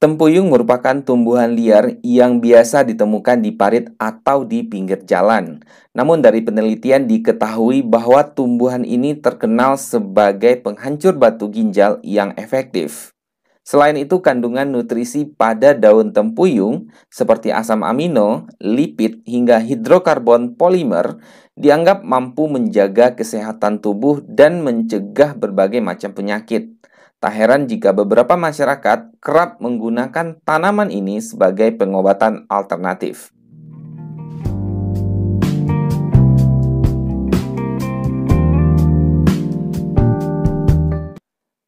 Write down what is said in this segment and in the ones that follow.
Tempuyung merupakan tumbuhan liar yang biasa ditemukan di parit atau di pinggir jalan. Namun dari penelitian diketahui bahwa tumbuhan ini terkenal sebagai penghancur batu ginjal yang efektif. Selain itu, kandungan nutrisi pada daun tempuyung seperti asam amino, lipid, hingga hidrokarbon polimer dianggap mampu menjaga kesehatan tubuh dan mencegah berbagai macam penyakit. Tak heran jika beberapa masyarakat kerap menggunakan tanaman ini sebagai pengobatan alternatif.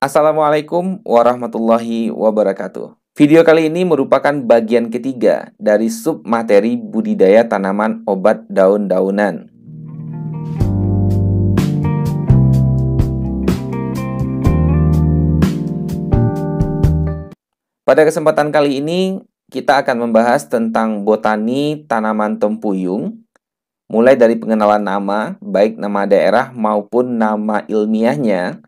Assalamualaikum warahmatullahi wabarakatuh. Video kali ini merupakan bagian ketiga dari sub materi budidaya tanaman obat daun-daunan. Pada kesempatan kali ini, kita akan membahas tentang botani tanaman tempuyung, mulai dari pengenalan nama, baik nama daerah maupun nama ilmiahnya,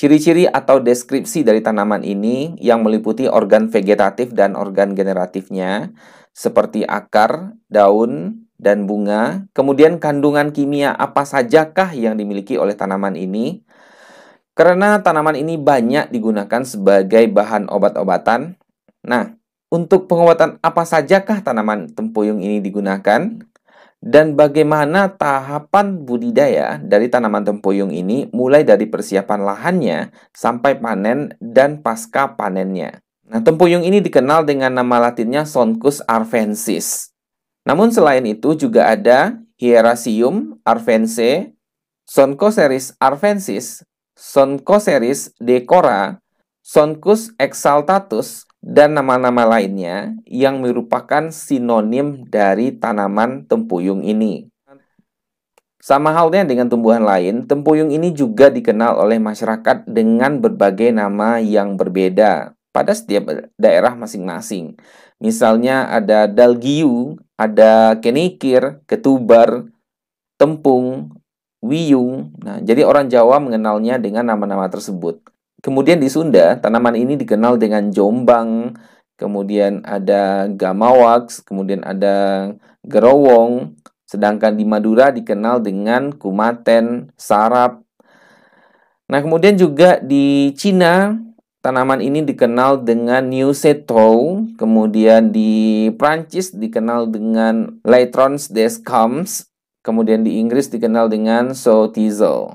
ciri-ciri atau deskripsi dari tanaman ini yang meliputi organ vegetatif dan organ generatifnya, seperti akar, daun, dan bunga, kemudian kandungan kimia apa sajakah yang dimiliki oleh tanaman ini, karena tanaman ini banyak digunakan sebagai bahan obat-obatan. Nah, untuk pengobatan apa sajakah tanaman tempuyung ini digunakan? Dan bagaimana tahapan budidaya dari tanaman tempuyung ini mulai dari persiapan lahannya sampai panen dan pasca panennya? Nah, tempuyung ini dikenal dengan nama latinnya Soncus arvensis. Namun selain itu juga ada Hieracium arvense, Soncoseris arvensis, series, decora, Soncus exaltatus, dan nama-nama lainnya yang merupakan sinonim dari tanaman tempuyung ini. Sama halnya dengan tumbuhan lain, tempuyung ini juga dikenal oleh masyarakat dengan berbagai nama yang berbeda pada setiap daerah masing-masing. Misalnya ada dalgiu, ada kenikir, ketubar, tempung, wiyung. Nah, jadi orang Jawa mengenalnya dengan nama-nama tersebut. Kemudian di Sunda, tanaman ini dikenal dengan jombang, kemudian ada gamawaks, kemudian ada gerowong, sedangkan di Madura dikenal dengan kumaten, sarap. Nah, kemudian juga di Cina tanaman ini dikenal dengan New Setou, kemudian di Prancis dikenal dengan Leitrons des Camps, Kemudian di Inggris dikenal dengan Sow teasel.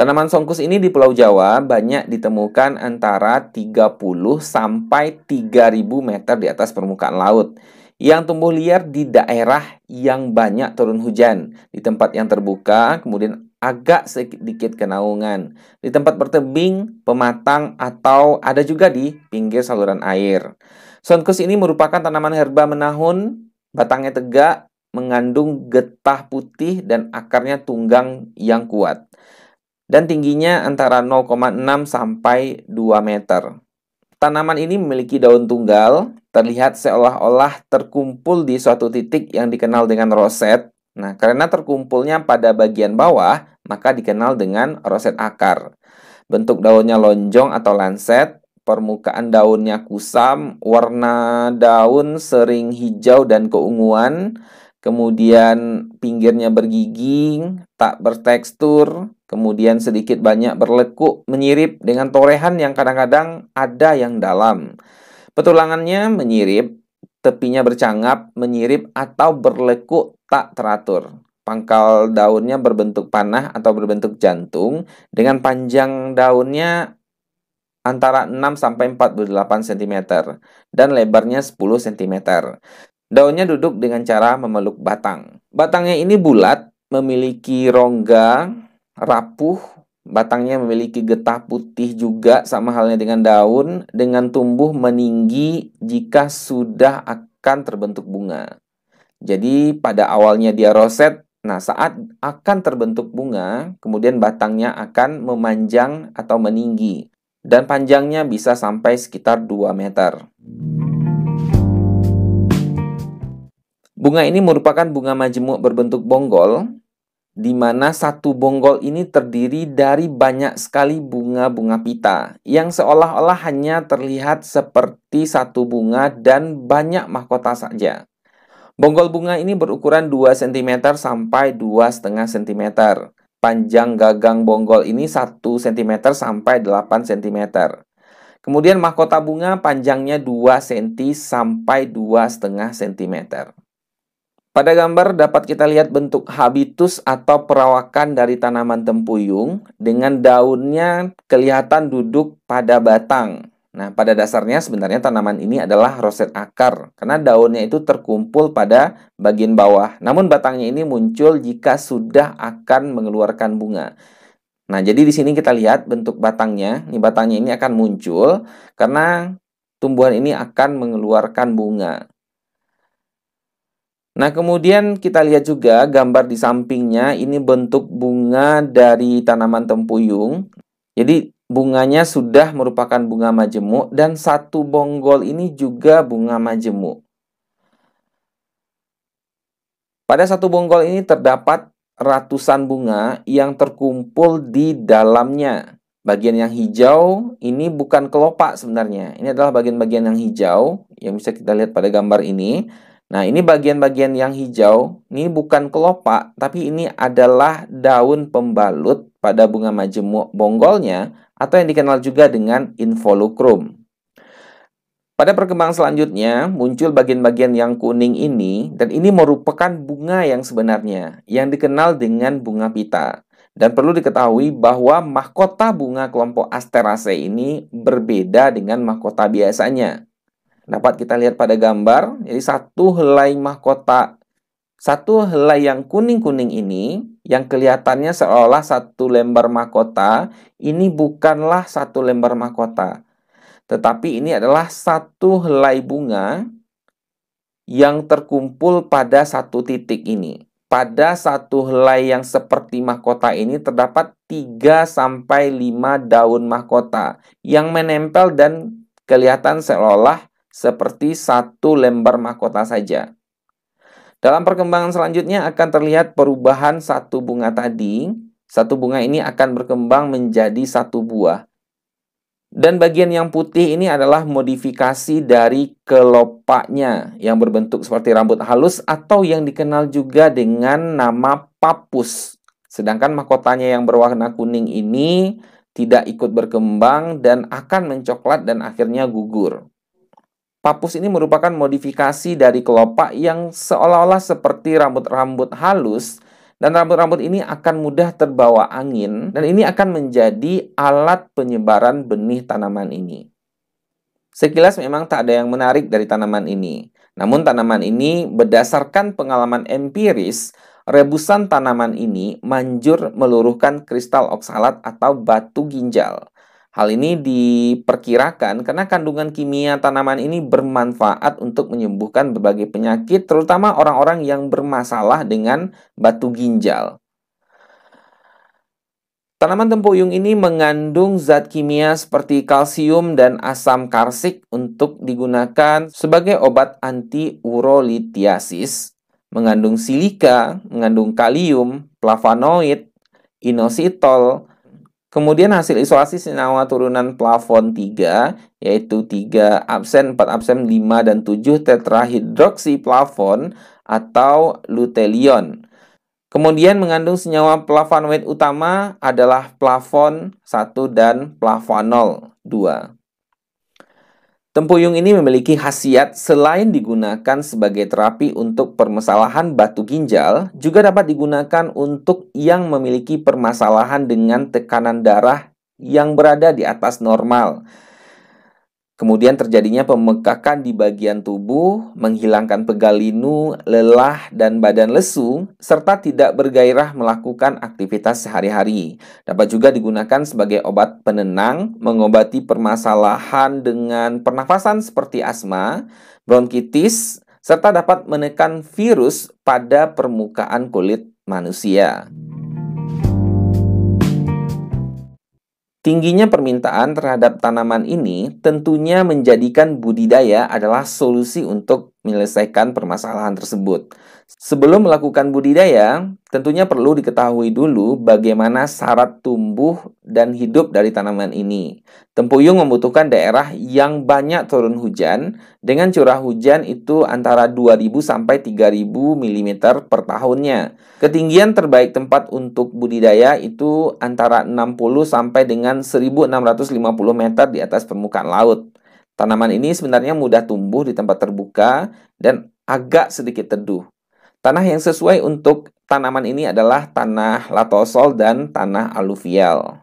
Tanaman songkus ini di Pulau Jawa banyak ditemukan antara 30 sampai 3000 meter di atas permukaan laut yang tumbuh liar di daerah yang banyak turun hujan, di tempat yang terbuka, kemudian agak sedikit kenaungan, di tempat bertebing, pematang, atau ada juga di pinggir saluran air. Songkus ini merupakan tanaman herba menahun Batangnya tegak, mengandung getah putih dan akarnya tunggang yang kuat. Dan tingginya antara 0,6 sampai 2 meter. Tanaman ini memiliki daun tunggal, terlihat seolah-olah terkumpul di suatu titik yang dikenal dengan roset. Nah, karena terkumpulnya pada bagian bawah, maka dikenal dengan roset akar. Bentuk daunnya lonjong atau lancet. Permukaan daunnya kusam, warna daun sering hijau dan keunguan. Kemudian pinggirnya bergigi, tak bertekstur, kemudian sedikit banyak berlekuk, menyirip dengan torehan yang kadang-kadang ada yang dalam. Petulangannya menyirip, tepinya bercangap, menyirip atau berlekuk tak teratur. Pangkal daunnya berbentuk panah atau berbentuk jantung, dengan panjang daunnya antara 6 sampai 48 cm dan lebarnya 10 cm. Daunnya duduk dengan cara memeluk batang. Batangnya ini bulat, memiliki rongga rapuh, batangnya memiliki getah putih juga sama halnya dengan daun dengan tumbuh meninggi jika sudah akan terbentuk bunga. Jadi pada awalnya dia roset, Nah, saat akan terbentuk bunga, kemudian batangnya akan memanjang atau meninggi dan panjangnya bisa sampai sekitar 2 meter. Bunga ini merupakan bunga majemuk berbentuk bonggol, di mana satu bonggol ini terdiri dari banyak sekali bunga-bunga pita yang seolah-olah hanya terlihat seperti satu bunga dan banyak mahkota saja. Bonggol bunga ini berukuran 2 cm sampai 2,5 cm. Panjang gagang bonggol ini 1 cm sampai 8 cm. Kemudian mahkota bunga panjangnya 2 cm sampai 2,5 cm. Pada gambar dapat kita lihat bentuk habitus atau perawakan dari tanaman tempuyung dengan daunnya kelihatan duduk pada batang. Nah, pada dasarnya sebenarnya tanaman ini adalah roset akar karena daunnya itu terkumpul pada bagian bawah. Namun batangnya ini muncul jika sudah akan mengeluarkan bunga. Nah, jadi di sini kita lihat bentuk batangnya. ini batangnya ini akan muncul karena tumbuhan ini akan mengeluarkan bunga. Nah, kemudian kita lihat juga gambar di sampingnya ini bentuk bunga dari tanaman tempuyung. Jadi bunganya sudah merupakan bunga majemuk dan satu bonggol ini juga bunga majemuk. Pada satu bonggol ini terdapat ratusan bunga yang terkumpul di dalamnya. Bagian yang hijau ini bukan kelopak sebenarnya. Ini adalah bagian-bagian yang hijau yang bisa kita lihat pada gambar ini. Nah, ini bagian-bagian yang hijau, ini bukan kelopak, tapi ini adalah daun pembalut pada bunga majemuk bonggolnya atau yang dikenal juga dengan involucrum. Pada perkembangan selanjutnya, muncul bagian-bagian yang kuning ini, dan ini merupakan bunga yang sebenarnya, yang dikenal dengan bunga pita. Dan perlu diketahui bahwa mahkota bunga kelompok Asteraceae ini berbeda dengan mahkota biasanya. Dapat kita lihat pada gambar, jadi satu helai mahkota satu helai yang kuning-kuning ini, yang kelihatannya seolah satu lembar mahkota, ini bukanlah satu lembar mahkota. Tetapi ini adalah satu helai bunga yang terkumpul pada satu titik ini. Pada satu helai yang seperti mahkota ini terdapat 3 sampai 5 daun mahkota yang menempel dan kelihatan seolah seperti satu lembar mahkota saja. Dalam perkembangan selanjutnya akan terlihat perubahan satu bunga tadi. Satu bunga ini akan berkembang menjadi satu buah. Dan bagian yang putih ini adalah modifikasi dari kelopaknya yang berbentuk seperti rambut halus atau yang dikenal juga dengan nama papus. Sedangkan mahkotanya yang berwarna kuning ini tidak ikut berkembang dan akan mencoklat dan akhirnya gugur. Papus ini merupakan modifikasi dari kelopak yang seolah-olah seperti rambut-rambut halus dan rambut-rambut ini akan mudah terbawa angin dan ini akan menjadi alat penyebaran benih tanaman ini. Sekilas memang tak ada yang menarik dari tanaman ini. Namun tanaman ini berdasarkan pengalaman empiris, rebusan tanaman ini manjur meluruhkan kristal oksalat atau batu ginjal. Hal ini diperkirakan karena kandungan kimia tanaman ini bermanfaat untuk menyembuhkan berbagai penyakit, terutama orang-orang yang bermasalah dengan batu ginjal. Tanaman tempuyung ini mengandung zat kimia seperti kalsium dan asam karsik untuk digunakan sebagai obat anti urolitiasis. mengandung silika, mengandung kalium, flavonoid, inositol, Kemudian hasil isolasi senyawa turunan plafon 3 yaitu 3 absen, 4 absen, 5 dan 7 tetrahidroksi plafon atau lutelion. Kemudian mengandung senyawa flavonoid utama adalah plafon 1 dan plafonol 2. Tempuyung ini memiliki khasiat selain digunakan sebagai terapi untuk permasalahan batu ginjal, juga dapat digunakan untuk yang memiliki permasalahan dengan tekanan darah yang berada di atas normal Kemudian terjadinya pemekakan di bagian tubuh, menghilangkan pegal linu, lelah, dan badan lesu, serta tidak bergairah melakukan aktivitas sehari-hari. Dapat juga digunakan sebagai obat penenang, mengobati permasalahan dengan pernafasan seperti asma, bronkitis, serta dapat menekan virus pada permukaan kulit manusia. Tingginya permintaan terhadap tanaman ini tentunya menjadikan budidaya adalah solusi untuk menyelesaikan permasalahan tersebut. Sebelum melakukan budidaya, tentunya perlu diketahui dulu bagaimana syarat tumbuh dan hidup dari tanaman ini. Tempuyung membutuhkan daerah yang banyak turun hujan dengan curah hujan itu antara 2000 sampai 3000 mm per tahunnya. Ketinggian terbaik tempat untuk budidaya itu antara 60 sampai dengan 1650 meter di atas permukaan laut. Tanaman ini sebenarnya mudah tumbuh di tempat terbuka dan agak sedikit teduh. Tanah yang sesuai untuk tanaman ini adalah tanah latosol dan tanah aluvial.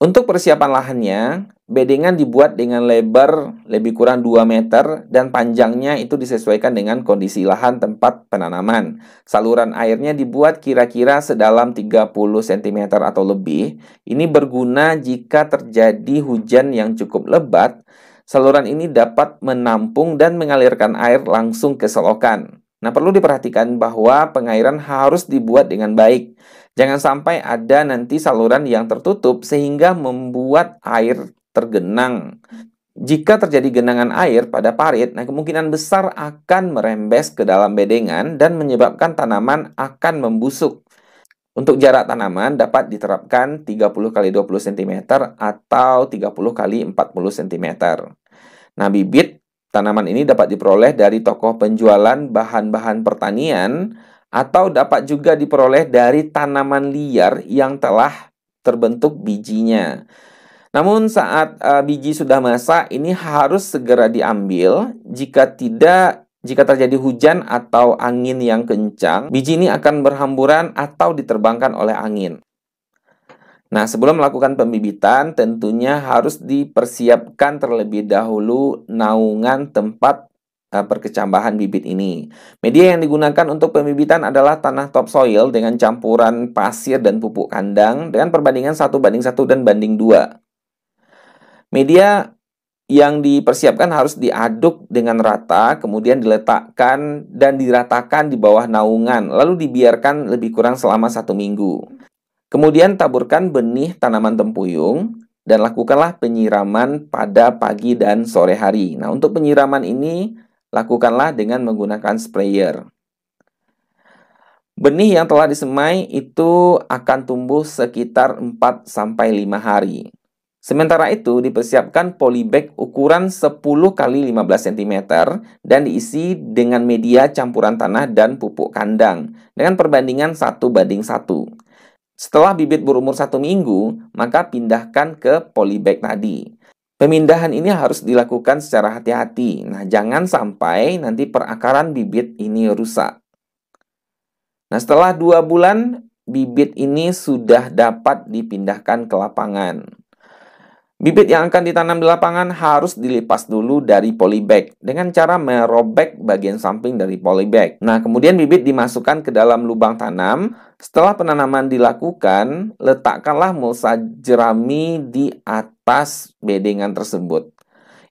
Untuk persiapan lahannya, bedengan dibuat dengan lebar lebih kurang 2 meter dan panjangnya itu disesuaikan dengan kondisi lahan tempat penanaman. Saluran airnya dibuat kira-kira sedalam 30 cm atau lebih. Ini berguna jika terjadi hujan yang cukup lebat, saluran ini dapat menampung dan mengalirkan air langsung ke selokan. Nah, perlu diperhatikan bahwa pengairan harus dibuat dengan baik. Jangan sampai ada nanti saluran yang tertutup sehingga membuat air tergenang. Jika terjadi genangan air pada parit, nah kemungkinan besar akan merembes ke dalam bedengan dan menyebabkan tanaman akan membusuk. Untuk jarak tanaman dapat diterapkan 30 x 20 cm atau 30 x 40 cm. Nah, bibit Tanaman ini dapat diperoleh dari tokoh penjualan bahan-bahan pertanian atau dapat juga diperoleh dari tanaman liar yang telah terbentuk bijinya. Namun saat uh, biji sudah masak ini harus segera diambil jika tidak jika terjadi hujan atau angin yang kencang, biji ini akan berhamburan atau diterbangkan oleh angin. Nah, sebelum melakukan pembibitan, tentunya harus dipersiapkan terlebih dahulu naungan tempat eh, perkecambahan bibit ini. Media yang digunakan untuk pembibitan adalah tanah topsoil dengan campuran pasir dan pupuk kandang dengan perbandingan satu banding satu dan banding 2. Media yang dipersiapkan harus diaduk dengan rata, kemudian diletakkan dan diratakan di bawah naungan, lalu dibiarkan lebih kurang selama satu minggu. Kemudian taburkan benih tanaman tempuyung dan lakukanlah penyiraman pada pagi dan sore hari. Nah, untuk penyiraman ini lakukanlah dengan menggunakan sprayer. Benih yang telah disemai itu akan tumbuh sekitar 4 sampai 5 hari. Sementara itu, dipersiapkan polybag ukuran 10 x 15 cm dan diisi dengan media campuran tanah dan pupuk kandang dengan perbandingan 1 banding 1. Setelah bibit berumur satu minggu, maka pindahkan ke polybag tadi. Pemindahan ini harus dilakukan secara hati-hati. Nah, jangan sampai nanti perakaran bibit ini rusak. Nah, setelah dua bulan, bibit ini sudah dapat dipindahkan ke lapangan. Bibit yang akan ditanam di lapangan harus dilepas dulu dari polybag dengan cara merobek bagian samping dari polybag. Nah, kemudian bibit dimasukkan ke dalam lubang tanam. Setelah penanaman dilakukan, letakkanlah mulsa jerami di atas bedengan tersebut.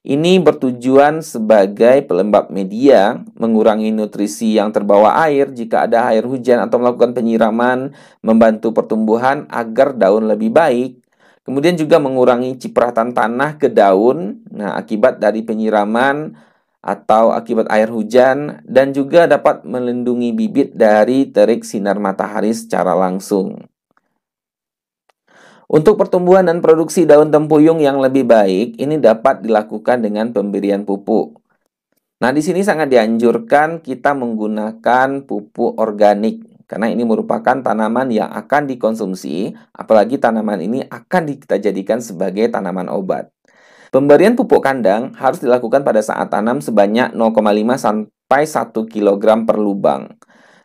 Ini bertujuan sebagai pelembab media, mengurangi nutrisi yang terbawa air jika ada air hujan atau melakukan penyiraman, membantu pertumbuhan agar daun lebih baik, Kemudian juga mengurangi cipratan tanah ke daun, nah akibat dari penyiraman atau akibat air hujan dan juga dapat melindungi bibit dari terik sinar matahari secara langsung. Untuk pertumbuhan dan produksi daun tempuyung yang lebih baik, ini dapat dilakukan dengan pemberian pupuk. Nah, di sini sangat dianjurkan kita menggunakan pupuk organik karena ini merupakan tanaman yang akan dikonsumsi, apalagi tanaman ini akan kita jadikan sebagai tanaman obat. Pemberian pupuk kandang harus dilakukan pada saat tanam sebanyak 0,5 sampai 1 kg per lubang.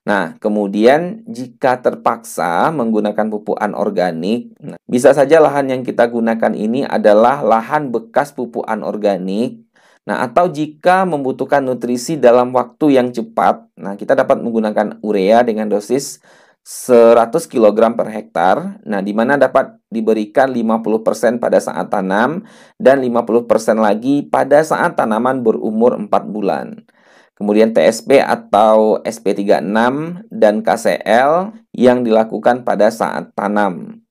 Nah, kemudian jika terpaksa menggunakan pupuk anorganik, nah, bisa saja lahan yang kita gunakan ini adalah lahan bekas pupuk anorganik Nah, atau jika membutuhkan nutrisi dalam waktu yang cepat, nah kita dapat menggunakan urea dengan dosis 100 kg per hektar. Nah, di mana dapat diberikan 50% pada saat tanam dan 50% lagi pada saat tanaman berumur 4 bulan. Kemudian TSP atau SP36 dan KCL yang dilakukan pada saat tanam.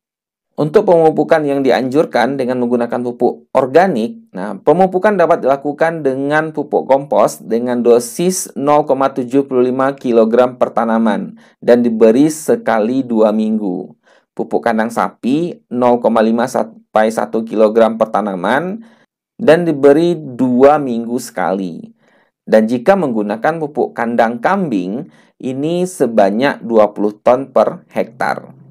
Untuk pemupukan yang dianjurkan dengan menggunakan pupuk organik, nah pemupukan dapat dilakukan dengan pupuk kompos dengan dosis 0,75 kg per tanaman dan diberi sekali dua minggu. Pupuk kandang sapi 0,5 sampai 1 kg per tanaman dan diberi dua minggu sekali. Dan jika menggunakan pupuk kandang kambing, ini sebanyak 20 ton per hektar.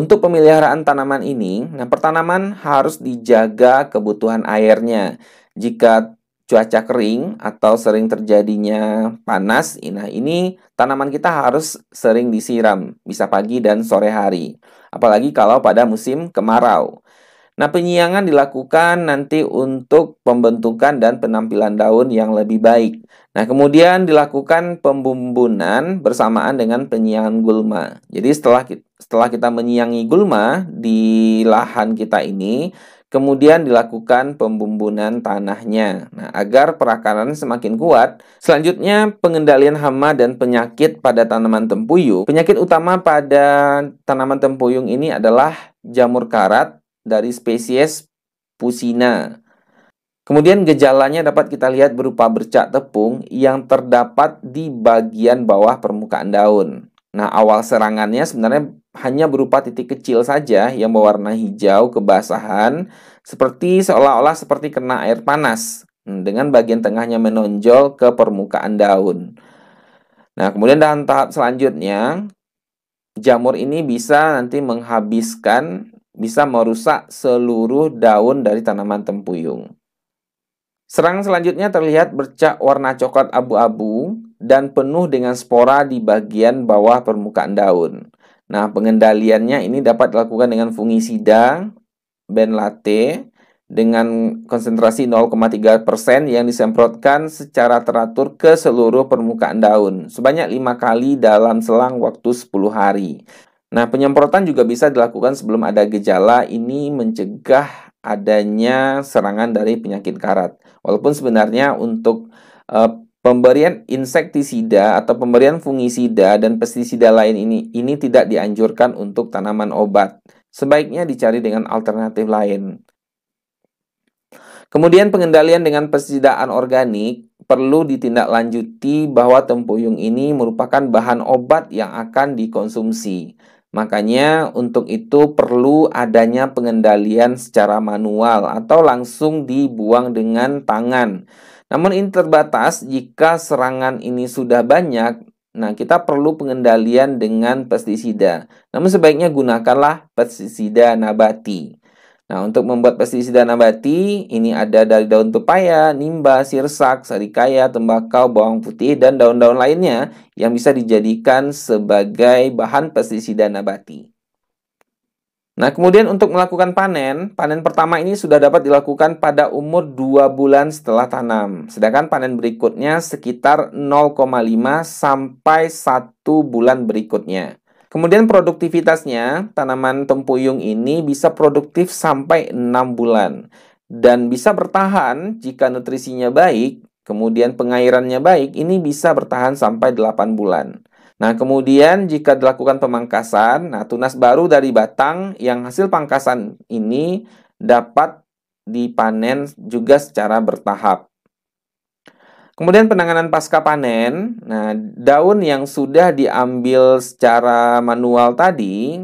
Untuk pemeliharaan tanaman ini, nah pertanaman harus dijaga kebutuhan airnya. Jika cuaca kering atau sering terjadinya panas, nah ini tanaman kita harus sering disiram, bisa pagi dan sore hari. Apalagi kalau pada musim kemarau. Nah, penyiangan dilakukan nanti untuk pembentukan dan penampilan daun yang lebih baik. Nah, kemudian dilakukan pembumbunan bersamaan dengan penyiangan gulma. Jadi setelah kita setelah kita menyiangi gulma di lahan kita ini, kemudian dilakukan pembumbunan tanahnya. Nah, agar perakaran semakin kuat. Selanjutnya, pengendalian hama dan penyakit pada tanaman tempuyung. Penyakit utama pada tanaman tempuyung ini adalah jamur karat dari spesies Pusina. Kemudian gejalanya dapat kita lihat berupa bercak tepung yang terdapat di bagian bawah permukaan daun. Nah, awal serangannya sebenarnya hanya berupa titik kecil saja yang berwarna hijau kebasahan seperti seolah-olah seperti kena air panas hmm, dengan bagian tengahnya menonjol ke permukaan daun. Nah, kemudian dalam tahap selanjutnya jamur ini bisa nanti menghabiskan bisa merusak seluruh daun dari tanaman tempuyung. Serangan selanjutnya terlihat bercak warna coklat abu-abu dan penuh dengan spora di bagian bawah permukaan daun. Nah, pengendaliannya ini dapat dilakukan dengan fungisida benlate dengan konsentrasi 0,3% yang disemprotkan secara teratur ke seluruh permukaan daun sebanyak lima kali dalam selang waktu 10 hari. Nah, penyemprotan juga bisa dilakukan sebelum ada gejala. Ini mencegah adanya serangan dari penyakit karat. Walaupun sebenarnya untuk eh, Pemberian insektisida atau pemberian fungisida dan pestisida lain ini ini tidak dianjurkan untuk tanaman obat. Sebaiknya dicari dengan alternatif lain. Kemudian pengendalian dengan pestisidaan organik perlu ditindaklanjuti bahwa tempuyung ini merupakan bahan obat yang akan dikonsumsi. Makanya untuk itu perlu adanya pengendalian secara manual atau langsung dibuang dengan tangan namun ini terbatas jika serangan ini sudah banyak, nah kita perlu pengendalian dengan pestisida. Namun sebaiknya gunakanlah pestisida nabati. Nah, untuk membuat pestisida nabati, ini ada dari daun pepaya, nimba, sirsak, sarikaya, tembakau, bawang putih, dan daun-daun lainnya yang bisa dijadikan sebagai bahan pestisida nabati. Nah, kemudian untuk melakukan panen, panen pertama ini sudah dapat dilakukan pada umur 2 bulan setelah tanam. Sedangkan panen berikutnya sekitar 0,5 sampai 1 bulan berikutnya. Kemudian produktivitasnya, tanaman tempuyung ini bisa produktif sampai 6 bulan. Dan bisa bertahan jika nutrisinya baik, kemudian pengairannya baik, ini bisa bertahan sampai 8 bulan. Nah, kemudian jika dilakukan pemangkasan, nah tunas baru dari batang yang hasil pangkasan ini dapat dipanen juga secara bertahap. Kemudian penanganan pasca panen, nah daun yang sudah diambil secara manual tadi,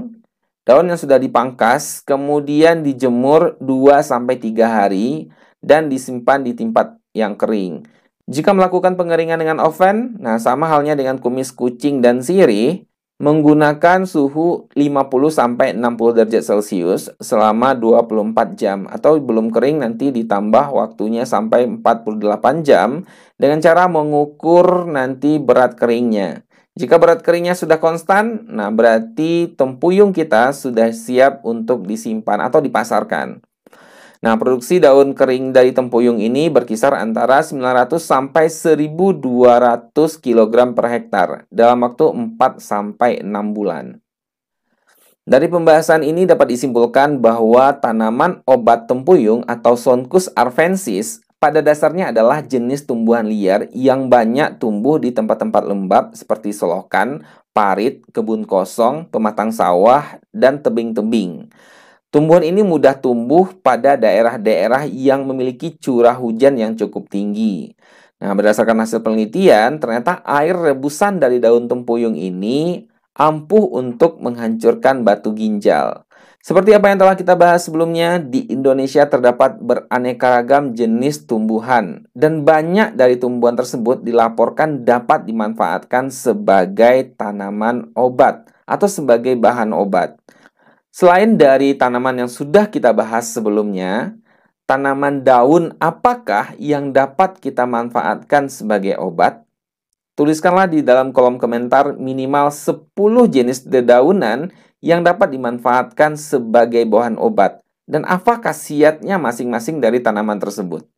daun yang sudah dipangkas, kemudian dijemur 2 sampai 3 hari dan disimpan di tempat yang kering. Jika melakukan pengeringan dengan oven, nah sama halnya dengan kumis kucing dan sirih, menggunakan suhu 50 sampai 60 derajat Celcius selama 24 jam atau belum kering nanti ditambah waktunya sampai 48 jam dengan cara mengukur nanti berat keringnya. Jika berat keringnya sudah konstan, nah berarti tempuyung kita sudah siap untuk disimpan atau dipasarkan. Nah, produksi daun kering dari tempuyung ini berkisar antara 900 sampai 1200 kg per hektar dalam waktu 4 sampai 6 bulan. Dari pembahasan ini dapat disimpulkan bahwa tanaman obat tempuyung atau Sonkus arvensis pada dasarnya adalah jenis tumbuhan liar yang banyak tumbuh di tempat-tempat lembab seperti selokan, parit, kebun kosong, pematang sawah, dan tebing-tebing. Tumbuhan ini mudah tumbuh pada daerah-daerah yang memiliki curah hujan yang cukup tinggi. Nah, berdasarkan hasil penelitian, ternyata air rebusan dari daun tempuyung ini ampuh untuk menghancurkan batu ginjal. Seperti apa yang telah kita bahas sebelumnya, di Indonesia terdapat beraneka ragam jenis tumbuhan dan banyak dari tumbuhan tersebut dilaporkan dapat dimanfaatkan sebagai tanaman obat atau sebagai bahan obat. Selain dari tanaman yang sudah kita bahas sebelumnya, tanaman daun apakah yang dapat kita manfaatkan sebagai obat? Tuliskanlah di dalam kolom komentar minimal 10 jenis dedaunan yang dapat dimanfaatkan sebagai bahan obat dan apa khasiatnya masing-masing dari tanaman tersebut.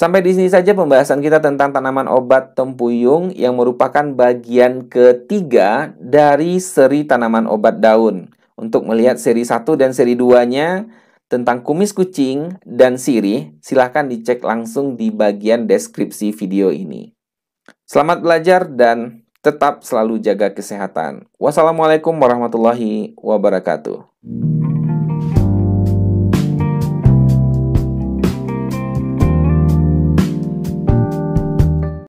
Sampai di sini saja pembahasan kita tentang tanaman obat tempuyung yang merupakan bagian ketiga dari seri tanaman obat daun. Untuk melihat seri 1 dan seri 2-nya tentang kumis kucing dan sirih, silahkan dicek langsung di bagian deskripsi video ini. Selamat belajar dan tetap selalu jaga kesehatan. Wassalamualaikum warahmatullahi wabarakatuh.